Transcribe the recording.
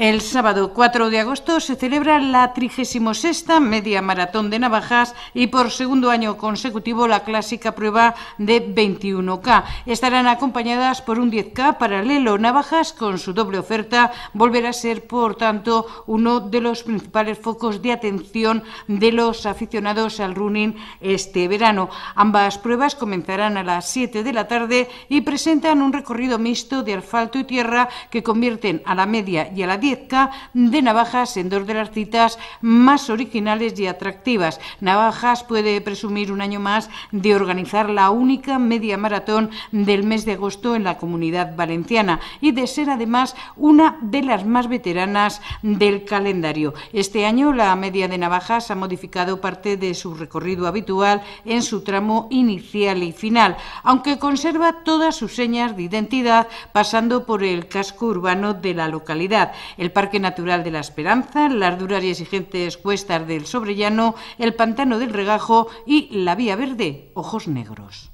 El sábado 4 de agosto se celebra la 36 media maratón de navajas y por segundo año consecutivo la clásica prueba de 21K. Estarán acompañadas por un 10K paralelo. Navajas, con su doble oferta, volverá a ser, por tanto, uno de los principales focos de atención de los aficionados al running este verano. Ambas pruebas comenzarán a las 7 de la tarde y presentan un recorrido mixto de asfalto y tierra que convierten a la media y a la 10 de navajas en dos de las citas más originales y atractivas. Navajas puede presumir un año más de organizar la única media maratón del mes de agosto en la comunidad valenciana y de ser además una de las más veteranas del calendario. Este año la media de navajas ha modificado parte de su recorrido habitual en su tramo inicial y final, aunque conserva todas sus señas de identidad pasando por el casco urbano de la localidad el Parque Natural de la Esperanza, las duras y exigentes cuestas del Sobrellano, el Pantano del Regajo y la Vía Verde, Ojos Negros.